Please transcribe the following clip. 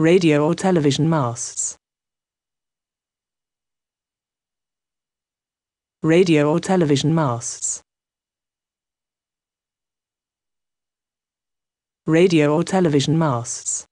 radio or television masts. Radio or television masts. Radio or television masts.